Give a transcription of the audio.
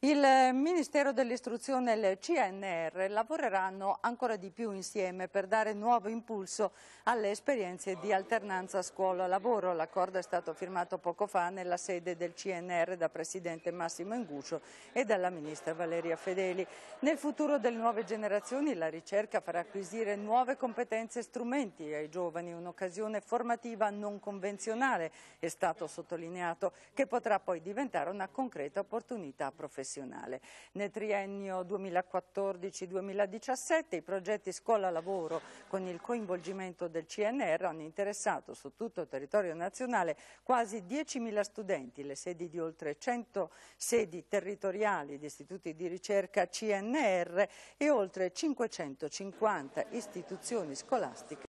Il Ministero dell'Istruzione e il CNR lavoreranno ancora di più insieme per dare nuovo impulso alle esperienze di alternanza scuola-lavoro. L'accordo è stato firmato poco fa nella sede del CNR da Presidente Massimo Inguscio e dalla Ministra Valeria Fedeli. Nel futuro delle nuove generazioni la ricerca farà acquisire nuove competenze e strumenti ai giovani, un'occasione formativa non convenzionale, è stato sottolineato, che potrà poi diventare una concreta opportunità professionale professionale. Nel triennio 2014-2017 i progetti scuola-lavoro con il coinvolgimento del CNR hanno interessato su tutto il territorio nazionale quasi 10.000 studenti, le sedi di oltre 100 sedi territoriali di istituti di ricerca CNR e oltre 550 istituzioni scolastiche.